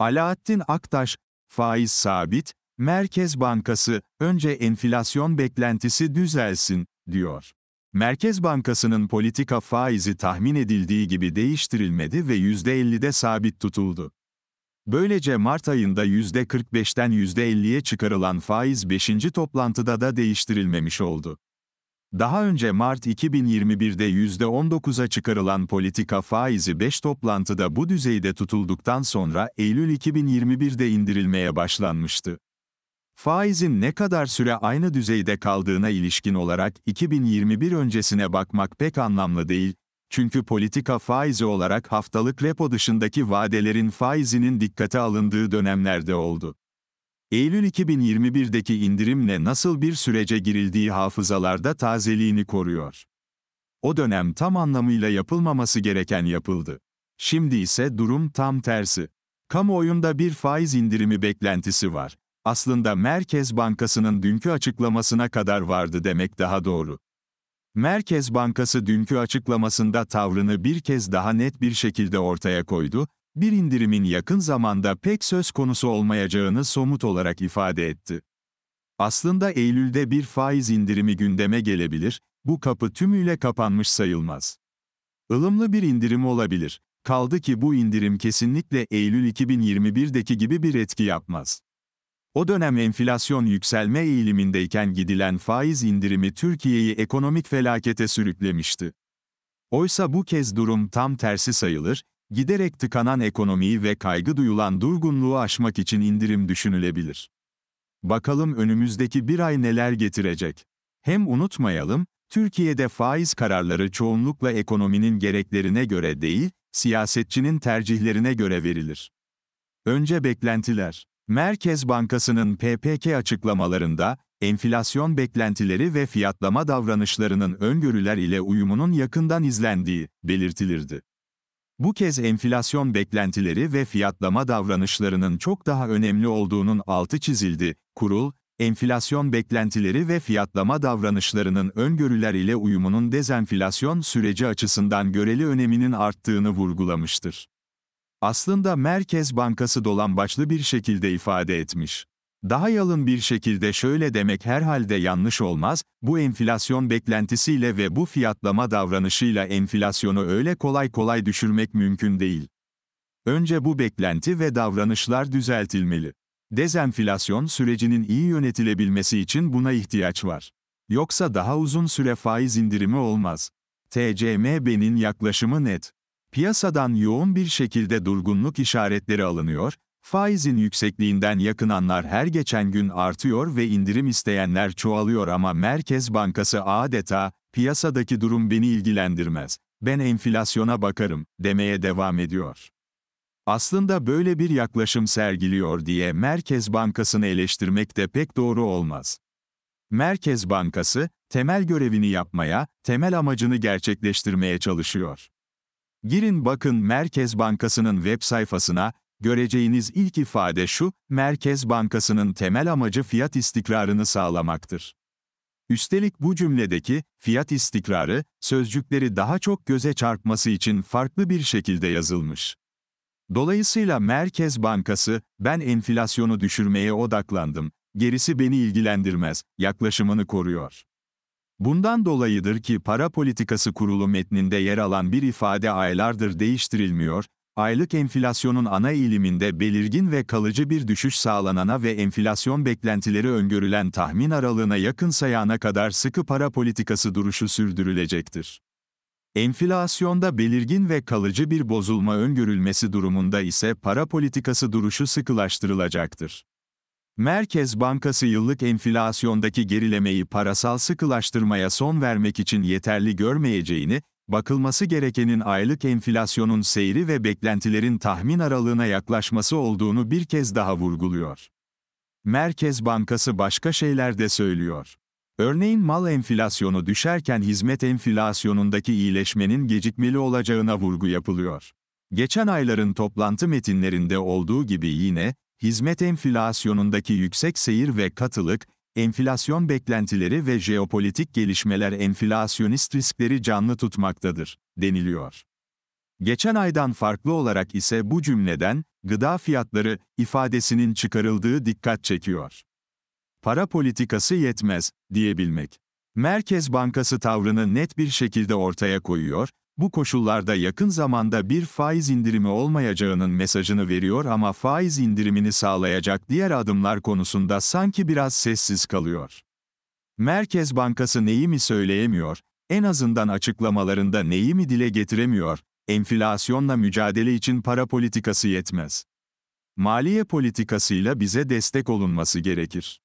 Alaaddin Aktaş, faiz sabit, Merkez Bankası, önce enflasyon beklentisi düzelsin, diyor. Merkez Bankası'nın politika faizi tahmin edildiği gibi değiştirilmedi ve %50'de sabit tutuldu. Böylece Mart ayında %45'ten %50'ye çıkarılan faiz 5. toplantıda da değiştirilmemiş oldu. Daha önce Mart 2021'de %19'a çıkarılan politika faizi 5 toplantıda bu düzeyde tutulduktan sonra Eylül 2021'de indirilmeye başlanmıştı. Faizin ne kadar süre aynı düzeyde kaldığına ilişkin olarak 2021 öncesine bakmak pek anlamlı değil, çünkü politika faizi olarak haftalık repo dışındaki vadelerin faizinin dikkate alındığı dönemlerde oldu. Eylül 2021'deki indirimle nasıl bir sürece girildiği hafızalarda tazeliğini koruyor. O dönem tam anlamıyla yapılmaması gereken yapıldı. Şimdi ise durum tam tersi. Kamuoyunda bir faiz indirimi beklentisi var. Aslında Merkez Bankası'nın dünkü açıklamasına kadar vardı demek daha doğru. Merkez Bankası dünkü açıklamasında tavrını bir kez daha net bir şekilde ortaya koydu bir indirimin yakın zamanda pek söz konusu olmayacağını somut olarak ifade etti. Aslında Eylül'de bir faiz indirimi gündeme gelebilir, bu kapı tümüyle kapanmış sayılmaz. Ilımlı bir indirim olabilir, kaldı ki bu indirim kesinlikle Eylül 2021'deki gibi bir etki yapmaz. O dönem enflasyon yükselme eğilimindeyken gidilen faiz indirimi Türkiye'yi ekonomik felakete sürüklemişti. Oysa bu kez durum tam tersi sayılır, giderek tıkanan ekonomiyi ve kaygı duyulan durgunluğu aşmak için indirim düşünülebilir. Bakalım önümüzdeki bir ay neler getirecek. Hem unutmayalım, Türkiye'de faiz kararları çoğunlukla ekonominin gereklerine göre değil, siyasetçinin tercihlerine göre verilir. Önce beklentiler. Merkez Bankası'nın PPK açıklamalarında, enflasyon beklentileri ve fiyatlama davranışlarının öngörüler ile uyumunun yakından izlendiği belirtilirdi. Bu kez enflasyon beklentileri ve fiyatlama davranışlarının çok daha önemli olduğunun altı çizildi. Kurul, enflasyon beklentileri ve fiyatlama davranışlarının öngörüler ile uyumunun dezenflasyon süreci açısından göreli öneminin arttığını vurgulamıştır. Aslında Merkez Bankası dolambaçlı bir şekilde ifade etmiş. Daha yalın bir şekilde şöyle demek herhalde yanlış olmaz, bu enflasyon beklentisiyle ve bu fiyatlama davranışıyla enflasyonu öyle kolay kolay düşürmek mümkün değil. Önce bu beklenti ve davranışlar düzeltilmeli. Dezenflasyon sürecinin iyi yönetilebilmesi için buna ihtiyaç var. Yoksa daha uzun süre faiz indirimi olmaz. TCMB'nin yaklaşımı net. Piyasadan yoğun bir şekilde durgunluk işaretleri alınıyor, Faizin yüksekliğinden yakınanlar her geçen gün artıyor ve indirim isteyenler çoğalıyor ama Merkez Bankası adeta, piyasadaki durum beni ilgilendirmez, ben enflasyona bakarım, demeye devam ediyor. Aslında böyle bir yaklaşım sergiliyor diye Merkez Bankası'nı eleştirmek de pek doğru olmaz. Merkez Bankası, temel görevini yapmaya, temel amacını gerçekleştirmeye çalışıyor. Girin bakın Merkez Bankası'nın web sayfasına, göreceğiniz ilk ifade şu, Merkez Bankası'nın temel amacı fiyat istikrarını sağlamaktır. Üstelik bu cümledeki fiyat istikrarı sözcükleri daha çok göze çarpması için farklı bir şekilde yazılmış. Dolayısıyla Merkez Bankası, ben enflasyonu düşürmeye odaklandım, gerisi beni ilgilendirmez, yaklaşımını koruyor. Bundan dolayıdır ki para politikası kurulu metninde yer alan bir ifade aylardır değiştirilmiyor Aylık enflasyonun ana eğiliminde belirgin ve kalıcı bir düşüş sağlanana ve enflasyon beklentileri öngörülen tahmin aralığına yakın sayana kadar sıkı para politikası duruşu sürdürülecektir. Enflasyonda belirgin ve kalıcı bir bozulma öngörülmesi durumunda ise para politikası duruşu sıkılaştırılacaktır. Merkez Bankası yıllık enflasyondaki gerilemeyi parasal sıkılaştırmaya son vermek için yeterli görmeyeceğini, bakılması gerekenin aylık enflasyonun seyri ve beklentilerin tahmin aralığına yaklaşması olduğunu bir kez daha vurguluyor. Merkez Bankası başka şeyler de söylüyor. Örneğin mal enflasyonu düşerken hizmet enflasyonundaki iyileşmenin gecikmeli olacağına vurgu yapılıyor. Geçen ayların toplantı metinlerinde olduğu gibi yine, hizmet enflasyonundaki yüksek seyir ve katılık, Enflasyon beklentileri ve jeopolitik gelişmeler enflasyonist riskleri canlı tutmaktadır, deniliyor. Geçen aydan farklı olarak ise bu cümleden, gıda fiyatları ifadesinin çıkarıldığı dikkat çekiyor. Para politikası yetmez, diyebilmek. Merkez Bankası tavrını net bir şekilde ortaya koyuyor bu koşullarda yakın zamanda bir faiz indirimi olmayacağının mesajını veriyor ama faiz indirimini sağlayacak diğer adımlar konusunda sanki biraz sessiz kalıyor. Merkez Bankası neyi mi söyleyemiyor, en azından açıklamalarında neyi mi dile getiremiyor, enflasyonla mücadele için para politikası yetmez. Maliye politikasıyla bize destek olunması gerekir.